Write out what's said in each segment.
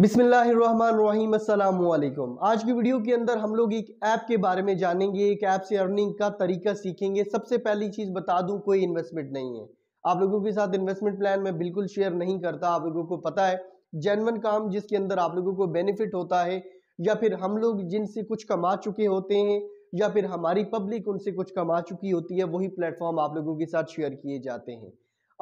बिसमीम अल्लाम आज की वीडियो के अंदर हम लोग एक ऐप के बारे में जानेंगे एक ऐप से अर्निंग का तरीका सीखेंगे सबसे पहली चीज़ बता दूं कोई इन्वेस्टमेंट नहीं है आप लोगों के साथ इन्वेस्टमेंट प्लान मैं बिल्कुल शेयर नहीं करता आप लोगों को पता है जेनवन काम जिसके अंदर आप लोगों को बेनिफिट होता है या फिर हम लोग जिनसे कुछ कमा चुके होते हैं या फिर हमारी पब्लिक उनसे कुछ कमा चुकी होती है वही प्लेटफॉर्म आप लोगों के साथ शेयर किए जाते हैं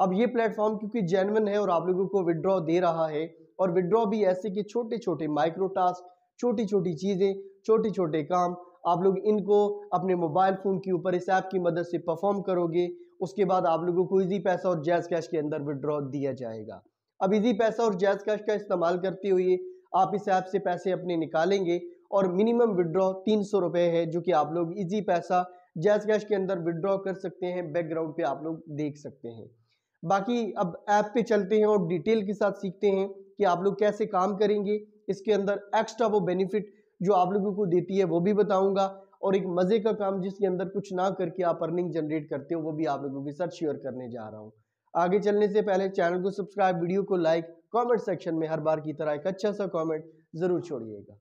अब ये प्लेटफॉर्म क्योंकि जेनवन है और आप लोगों को विड्रॉ दे रहा है और विड्रॉ भी ऐसे कि छोटे छोटे माइक्रो टास्क छोटी छोटी चीज़ें छोटे छोटे काम आप लोग इनको अपने मोबाइल फ़ोन के ऊपर इस ऐप की मदद से परफॉर्म करोगे उसके बाद आप लोगों को इजी पैसा और जैज़ कैश के अंदर विड्रॉ दिया जाएगा अब इजी पैसा और जैज़ कैश का इस्तेमाल करते हुए आप इस ऐप से पैसे अपने निकालेंगे और मिनिमम विड्रॉ तीन सौ रुपये है जो कि आप लोग इजी पैसा जैज़ कैश के अंदर विड्रॉ कर सकते हैं बैकग्राउंड पे आप लोग देख सकते हैं बाकी अब ऐप पे चलते हैं और डिटेल के साथ सीखते हैं कि आप लोग कैसे काम करेंगे इसके अंदर एक्स्ट्रा वो बेनिफिट जो आप लोगों को देती है वो भी बताऊंगा और एक मज़े का काम जिसके अंदर कुछ ना करके आप अर्निंग जनरेट करते हो वो भी आप लोगों के साथ शेयर करने जा रहा हूँ आगे चलने से पहले चैनल को सब्सक्राइब वीडियो को लाइक कॉमेंट सेक्शन में हर बार की तरह एक अच्छा सा कॉमेंट ज़रूर छोड़िएगा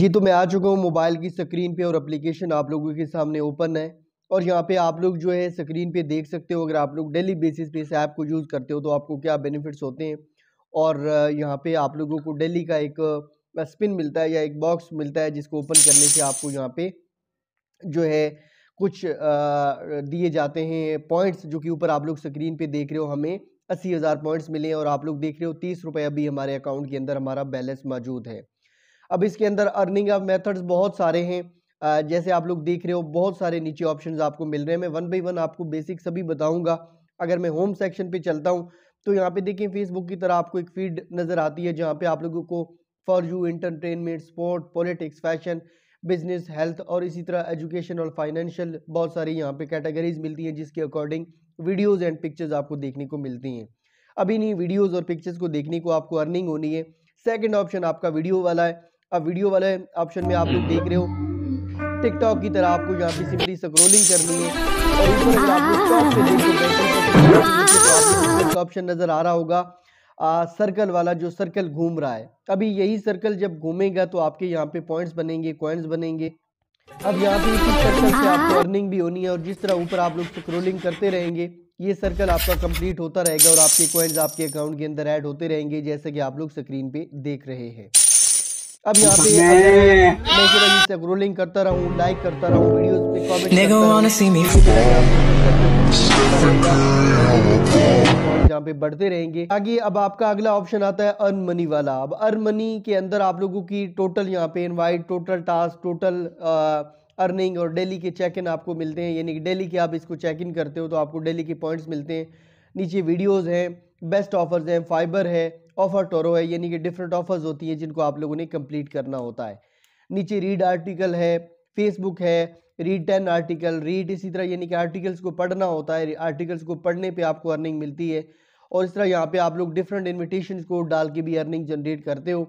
जी तो मैं आ चुका हूँ मोबाइल की स्क्रीन पे और एप्लीकेशन आप लोगों के सामने ओपन है और यहाँ पे आप लोग जो है स्क्रीन पे देख सकते हो अगर आप लोग डेली बेसिस पे इस ऐप को यूज़ करते हो तो आपको क्या बेनिफिट्स होते हैं और यहाँ पे आप लोगों को डेली का एक स्पिन मिलता है या एक बॉक्स मिलता है जिसको ओपन करने से आपको यहाँ पे जो है कुछ दिए जाते हैं पॉइंट्स जो कि ऊपर आप लोग स्क्रीन पे देख रहे हो हमें अस्सी हज़ार पॉइंट्स मिले हैं और आप लोग देख रहे हो तीस रुपये अभी हमारे अकाउंट के अंदर हमारा बैलेंस मौजूद है अब इसके अंदर अर्निंग ऑफ मेथड्स बहुत सारे हैं जैसे आप लोग देख रहे हो बहुत सारे नीचे ऑप्शंस आपको मिल रहे हैं मैं वन बाई वन आपको बेसिक सभी बताऊंगा अगर मैं होम सेक्शन पे चलता हूँ तो यहाँ पे देखिए फेसबुक की तरह आपको एक फीड नज़र आती है जहाँ पे आप लोगों को for you entertainment sport politics fashion business health और इसी तरह एजुकेशन और फाइनेंशियल बहुत सारी यहाँ पे कैटेगरीज मिलती हैं जिसके अकॉर्डिंग वीडियोज़ एंड पिक्चर्स आपको देखने को मिलती हैं अभी नहीं वीडियोज़ और पिक्चर्स को देखने को आपको अर्निंग होनी है सेकेंड ऑप्शन आपका वीडियो वाला है अब वीडियो वाले ऑप्शन में आप लोग देख रहे हो टिकटॉक की तरह आपको यहाँ पे सिंपली स्क्रोलिंग करनी है और ऊपर अगर तो आपको ऑप्शन नज़र आ रहा होगा आ, सर्कल वाला जो सर्कल घूम रहा है अभी यही सर्कल जब घूमेगा तो आपके यहाँ पे पॉइंट्स बनेंगे कॉइन्स बनेंगे अब यहाँ पे इसी सर्कल से आपको अर्निंग भी होनी है और जिस तरह ऊपर आप लोग स्क्रोलिंग करते रहेंगे ये सर्कल आपका कंप्लीट होता रहेगा और आपके कॉइन्स आपके अकाउंट के अंदर ऐड होते रहेंगे जैसे कि आप लोग स्क्रीन पे देख रहे हैं अब यहाँ पे मैं रोलिंग करता रहूँ लाइक करता रहूँ वीडियोस पे कमेंट जहाँ पे बढ़ते रहेंगे आगे अब आपका अगला ऑप्शन आता है अर्न मनी वाला अब अर्न मनी के अंदर आप लोगों की टोटल यहाँ पे invite total task total earning और डेली के चेक इन आपको मिलते हैं यानी कि डेली के आप इसको चेक इन करते हो तो आपको डेली के पॉइंट्स मिलते हैं नीचे वीडियोज़ हैं बेस्ट ऑफर्स हैं फाइबर है ऑफर टोरो है यानी कि डिफरेंट ऑफर्स होती हैं जिनको आप लोगों ने कंप्लीट करना होता है नीचे रीड आर्टिकल है फेसबुक है रीड टेन आर्टिकल रीड इसी तरह यानी कि आर्टिकल्स को पढ़ना होता है आर्टिकल्स को पढ़ने पे आपको अर्निंग मिलती है और इस तरह यहाँ पे आप लोग डिफरेंट इन्विटेशन को डाल के भी अर्निंग जनरेट करते हो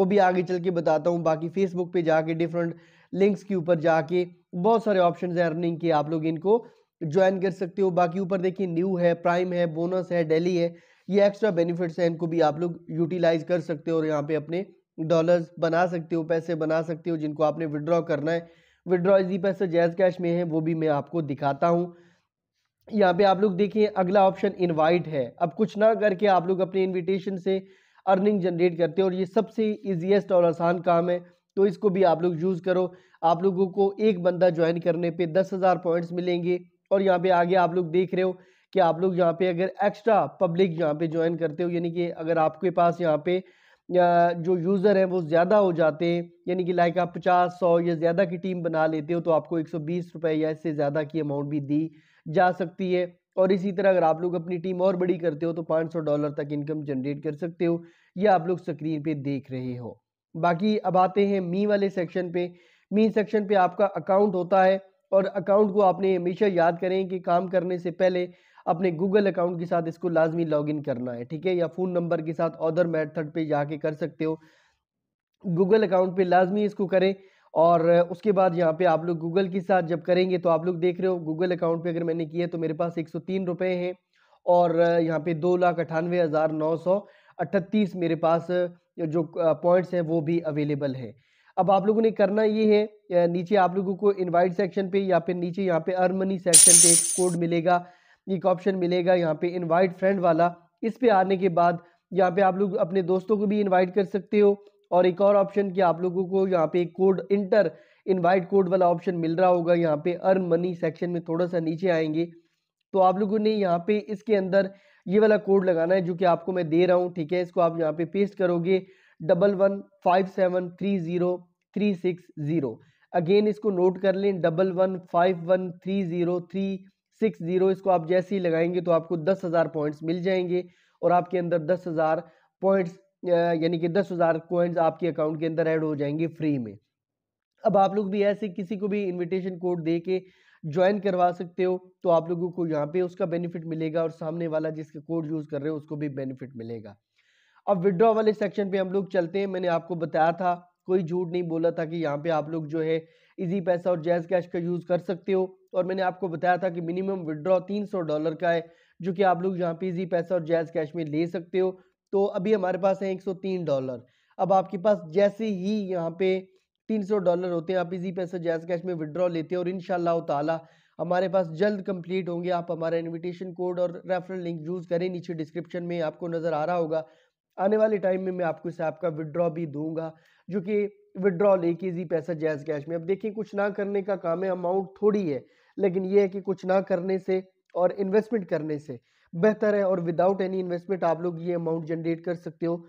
वो भी आगे चल के बताता हूँ बाकी फेसबुक पे जाके डिफरेंट लिंक्स के ऊपर जाके बहुत सारे ऑप्शन है अर्निंग के आप लोग इनको ज्वाइन कर सकते हो बाकी ऊपर देखिए न्यू है प्राइम है बोनस है डेली है ये एक्स्ट्रा बेनिफिट्स हैं इनको भी आप लोग यूटिलाइज़ कर सकते हो और यहाँ पे अपने डॉलर्स बना सकते हो पैसे बना सकते हो जिनको आपने विड्रॉ करना है विड्रॉ इजी पैसे जैज़ कैश में है वो भी मैं आपको दिखाता हूँ यहाँ पे आप लोग देखिए अगला ऑप्शन इनवाइट है अब कुछ ना करके आप लोग अपने इन्विटेशन से अर्निंग जनरेट करते हो और ये सबसे ईजीएसट और आसान काम है तो इसको भी आप लोग यूज़ करो आप लोगों को एक बंदा ज्वाइन करने पर दस हज़ार पॉइंट्स मिलेंगे और यहाँ पे आगे आप लोग देख रहे हो कि आप लोग यहाँ पे अगर एक्स्ट्रा पब्लिक यहाँ पे ज्वाइन करते हो यानी कि अगर आपके पास यहाँ पे जो यूज़र हैं वो ज़्यादा हो जाते हैं यानी कि लाइक आप पचास सौ या ज़्यादा की टीम बना लेते हो तो आपको एक सौ बीस या इससे ज़्यादा की अमाउंट भी दी जा सकती है और इसी तरह अगर आप लोग अपनी टीम और बड़ी करते हो तो पाँच सौ डॉलर तक इनकम जनरेट कर सकते हो यह आप लोग स्क्रीन पर देख रहे हो बाकी अब आते हैं मी वाले सेक्शन पे मी सेक्शन पे आपका अकाउंट होता है और अकाउंट को आपने हमेशा याद करें कि काम करने से पहले अपने गूगल अकाउंट के साथ इसको लाजमी इन करना है ठीक है या फ़ोन नंबर के साथ अदर मैथड पे जाके कर सकते हो गूगल अकाउंट पे लाजमी इसको करें और उसके बाद यहाँ पे आप लोग गूगल के साथ जब करेंगे तो आप लोग देख रहे हो गूगल अकाउंट पे अगर मैंने किया तो मेरे पास एक सौ तीन रुपये हैं और यहाँ पे दो लाख अठानवे हज़ार नौ सौ अट्ठतीस मेरे पास जो पॉइंट्स हैं वो भी अवेलेबल है अब आप लोगों ने करना ये है नीचे आप लोगों को इनवाइट सेक्शन पे या फिर नीचे यहाँ पे अर्न मनी सेक्शन पे एक कोड मिलेगा एक ऑप्शन मिलेगा यहाँ पे इनवाइट फ्रेंड वाला इस पे आने के बाद यहाँ पे आप लोग अपने दोस्तों को भी इनवाइट कर सकते हो और एक और ऑप्शन कि आप लोगों को यहाँ पे कोड इंटर इनवाइट कोड वाला ऑप्शन मिल रहा होगा यहाँ पे अर्न मनी सेक्शन में थोड़ा सा नीचे आएंगे तो आप लोगों ने यहाँ पे इसके अंदर ये वाला कोड लगाना है जो कि आपको मैं दे रहा हूँ ठीक है इसको आप यहाँ पे पेस्ट करोगे double one five seven three zero three six zero again इसको नोट कर लें double one five one three zero three six zero इसको आप जैसे ही लगाएंगे तो आपको दस हज़ार पॉइंट्स मिल जाएंगे और आपके अंदर दस हज़ार पॉइंट्स यानी कि दस हज़ार कोइंस आपके अकाउंट के अंदर ऐड हो जाएंगे फ्री में अब आप लोग भी ऐसे किसी को भी इनविटेशन कोड दे के ज्वाइन करवा सकते हो तो आप लोगों को यहाँ पे उसका बेनिफिट मिलेगा और सामने वाला जिसके कोड यूज़ कर रहे हो उसको भी बेनिफिट मिलेगा अब विड्रॉ वाले सेक्शन पे हम लोग चलते हैं मैंने आपको बताया था कोई झूठ नहीं बोला था कि यहाँ पे आप लोग जो है इजी पैसा और जैज कैश का यूज़ कर सकते हो तो और मैंने आपको बताया था कि मिनिमम विड्रॉ तीन डॉलर का है जो कि आप लोग यहाँ पे इजी पैसा और जैज़ कैश में ले सकते हो तो अभी हमारे पास है 103 डॉलर अब आपके पास जैसे ही यहाँ पे 300 डॉलर होते हैं आप इजी पैसा जैज़ कैश में विड्रॉ लेते हो और इन ताला हमारे पास जल्द कंप्लीट होंगे आप हमारा इनविटेशन कोड और रेफरल लिंक यूज़ करें नीचे डिस्क्रिप्शन में आपको नज़र आ रहा होगा आने वाले टाइम में मैं आपको इस ऐप का विड्रॉ भी दूंगा जो कि विड्रॉ लेके इजी पैसा जैज़ कैश में अब देखिए कुछ ना करने का काम है अमाउंट थोड़ी है लेकिन ये है कि कुछ ना करने से और इन्वेस्टमेंट करने से बेहतर है और विदाउट एनी इन्वेस्टमेंट आप लोग ये अमाउंट जनरेट कर सकते हो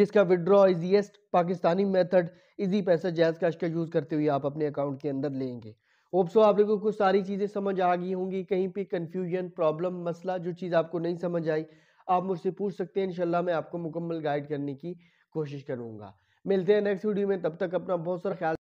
जिसका withdraw easiest Pakistani method easy पैसा जैज कैश का यूज़ करते हुए आप अपने अकाउंट के अंदर लेंगे ओप्सो आप लोगों को सारी चीज़ें समझ आ गई होंगी कहीं पे कन्फ्यूजन प्रॉब्लम मसला जो चीज़ आपको नहीं समझ आई आप मुझसे पूछ सकते हैं इनशाला मैं आपको मुकम्मल गाइड करने की कोशिश करूँगा मिलते हैं नेक्स्ट वीडियो में तब तक अपना बहुत सारा ख्याल